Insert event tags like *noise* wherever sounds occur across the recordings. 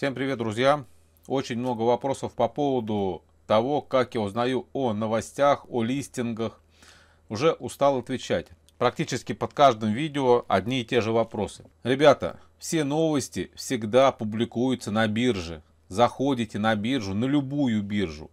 Всем привет, друзья! Очень много вопросов по поводу того, как я узнаю о новостях, о листингах. Уже устал отвечать. Практически под каждым видео одни и те же вопросы. Ребята, все новости всегда публикуются на бирже. Заходите на биржу, на любую биржу.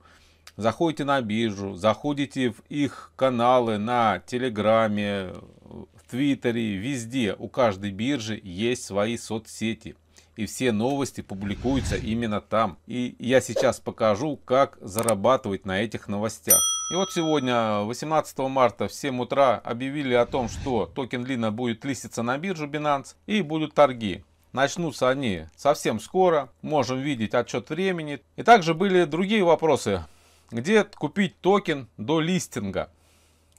Заходите на биржу, заходите в их каналы на Телеграме, в Твиттере, везде. У каждой биржи есть свои соцсети – и все новости публикуются именно там. И я сейчас покажу, как зарабатывать на этих новостях. И вот сегодня, 18 марта в 7 утра, объявили о том, что токен Лина будет листиться на биржу Binance и будут торги. Начнутся они совсем скоро, можем видеть отчет времени. И также были другие вопросы. Где купить токен до листинга?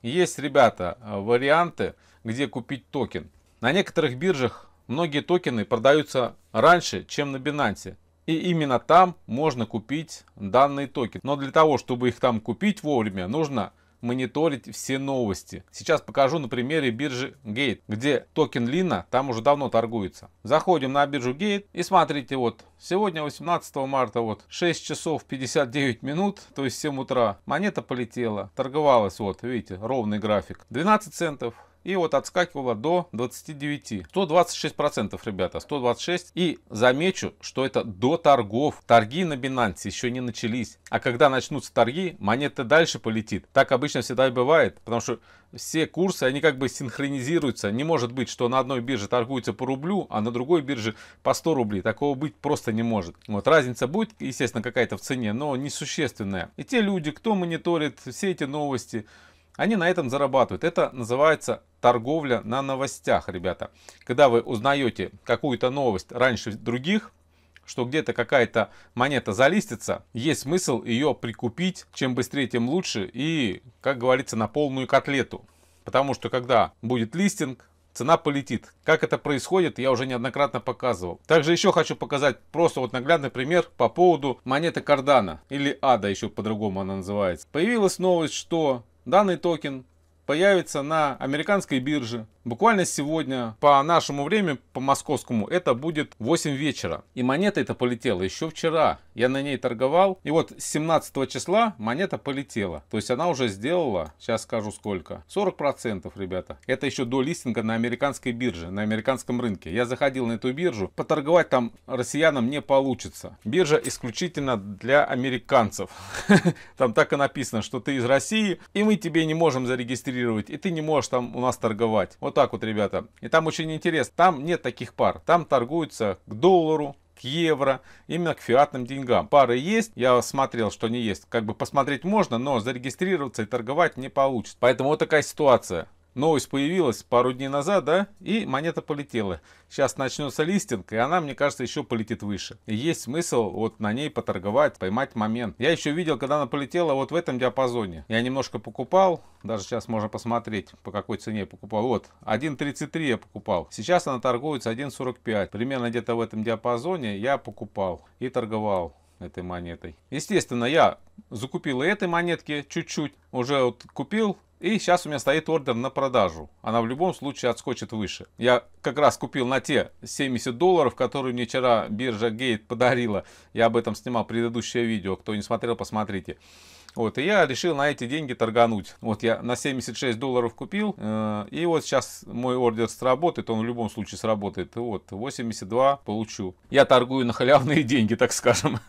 Есть, ребята, варианты, где купить токен. На некоторых биржах многие токены продаются раньше, чем на Binance. И именно там можно купить данный токен. Но для того, чтобы их там купить вовремя, нужно мониторить все новости. Сейчас покажу на примере биржи Gate, где токен Лина там уже давно торгуется. Заходим на биржу Gate и смотрите, вот сегодня 18 марта, вот 6 часов 59 минут, то есть 7 утра, монета полетела, торговалась, вот видите, ровный график, 12 центов, и вот отскакивало до 29. 126%, ребята, 126. И замечу, что это до торгов. Торги на Binance еще не начались. А когда начнутся торги, монета дальше полетит. Так обычно всегда и бывает, потому что все курсы, они как бы синхронизируются. Не может быть, что на одной бирже торгуется по рублю, а на другой бирже по 100 рублей. Такого быть просто не может. Вот разница будет, естественно, какая-то в цене, но несущественная. И те люди, кто мониторит все эти новости, они на этом зарабатывают. Это называется торговля на новостях, ребята. Когда вы узнаете какую-то новость раньше других, что где-то какая-то монета залистится, есть смысл ее прикупить, чем быстрее, тем лучше и, как говорится, на полную котлету. Потому что когда будет листинг, цена полетит. Как это происходит, я уже неоднократно показывал. Также еще хочу показать просто вот наглядный пример по поводу монеты Кардана или Ада, еще по-другому она называется. Появилась новость, что данный токен появится на американской бирже. Буквально сегодня, по нашему времени, по московскому, это будет 8 вечера. И монета это полетела еще вчера я на ней торговал. И вот с 17 числа монета полетела. То есть она уже сделала, сейчас скажу сколько, 40%, ребята. Это еще до листинга на американской бирже, на американском рынке. Я заходил на эту биржу, поторговать там россиянам не получится. Биржа исключительно для американцев. *laughs* Там так и написано, что ты из России, и мы тебе не можем зарегистрировать, и ты не можешь там у нас торговать. Вот так вот, ребята. И там очень интересно, там нет таких пар. Там торгуются к доллару, к евро, именно к фиатным деньгам. Пары есть, я смотрел, что они есть. Как бы посмотреть можно, но зарегистрироваться и торговать не получится. Поэтому вот такая ситуация. Новость появилась пару дней назад, да, и монета полетела. Сейчас начнется листинг, и она, мне кажется, еще полетит выше. И есть смысл вот на ней поторговать, поймать момент. Я еще видел, когда она полетела вот в этом диапазоне. Я немножко покупал, даже сейчас можно посмотреть, по какой цене я покупал. Вот, 1.33 я покупал. Сейчас она торгуется 1.45. Примерно где-то в этом диапазоне я покупал и торговал этой монетой. Естественно, я закупил и этой монетки чуть-чуть, уже вот купил, и сейчас у меня стоит ордер на продажу. Она в любом случае отскочит выше. Я как раз купил на те 70 долларов, которые мне вчера биржа Gate подарила. Я об этом снимал предыдущее видео. Кто не смотрел, посмотрите. Вот, и я решил на эти деньги торгануть. Вот я на 76 долларов купил, э, и вот сейчас мой ордер сработает, он в любом случае сработает. Вот, 82 получу. Я торгую на халявные *laughs* деньги, так скажем.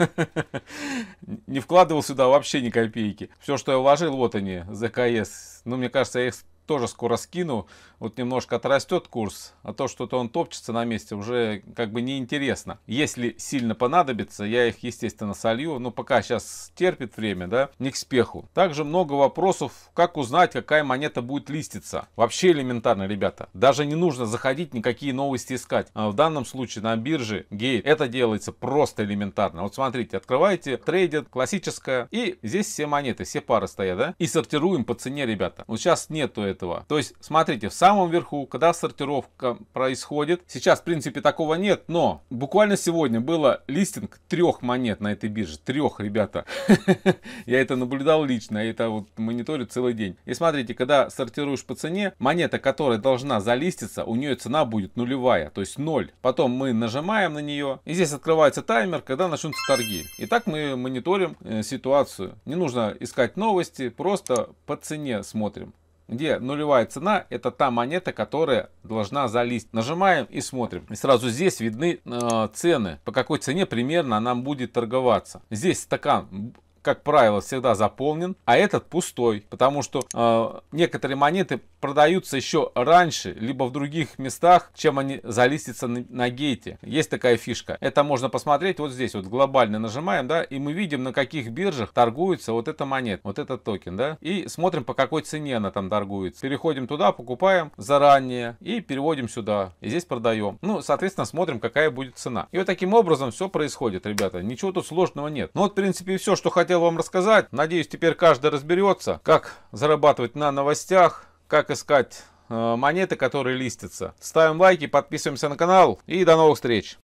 *laughs* Не вкладывал сюда вообще ни копейки. Все, что я вложил, вот они, ЗКС. Ну, мне кажется, я их тоже скоро скину. Вот немножко отрастет курс, а то что-то он топчется на месте уже как бы неинтересно. Если сильно понадобится, я их, естественно, солью. Но ну, пока сейчас терпит время, да, не к спеху. Также много вопросов, как узнать, какая монета будет листиться. Вообще элементарно, ребята. Даже не нужно заходить, никакие новости искать. А в данном случае на бирже Gate это делается просто элементарно. Вот смотрите, открываете трейдер, классическая. И здесь все монеты, все пары стоят, да? И сортируем по цене, ребята. Вот сейчас нету этого этого. То есть, смотрите, в самом верху, когда сортировка происходит, сейчас, в принципе, такого нет, но буквально сегодня было листинг трех монет на этой бирже. Трех, ребята. *laughs* Я это наблюдал лично, это вот мониторю целый день. И смотрите, когда сортируешь по цене, монета, которая должна залиститься, у нее цена будет нулевая, то есть 0. Потом мы нажимаем на нее, и здесь открывается таймер, когда начнутся торги. И так мы мониторим э, ситуацию. Не нужно искать новости, просто по цене смотрим где нулевая цена это та монета, которая должна залезть. Нажимаем и смотрим. И сразу здесь видны э, цены, по какой цене примерно она будет торговаться. Здесь стакан как правило, всегда заполнен, а этот пустой, потому что э, некоторые монеты продаются еще раньше, либо в других местах, чем они залистятся на, на гейте. Есть такая фишка. Это можно посмотреть вот здесь, вот глобально нажимаем, да, и мы видим, на каких биржах торгуется вот эта монета, вот этот токен, да, и смотрим, по какой цене она там торгуется. Переходим туда, покупаем заранее и переводим сюда, и здесь продаем. Ну, соответственно, смотрим, какая будет цена. И вот таким образом все происходит, ребята, ничего тут сложного нет. Ну, вот, в принципе, все, что хотел хотел вам рассказать. Надеюсь, теперь каждый разберется, как зарабатывать на новостях, как искать э, монеты, которые листятся. Ставим лайки, подписываемся на канал и до новых встреч!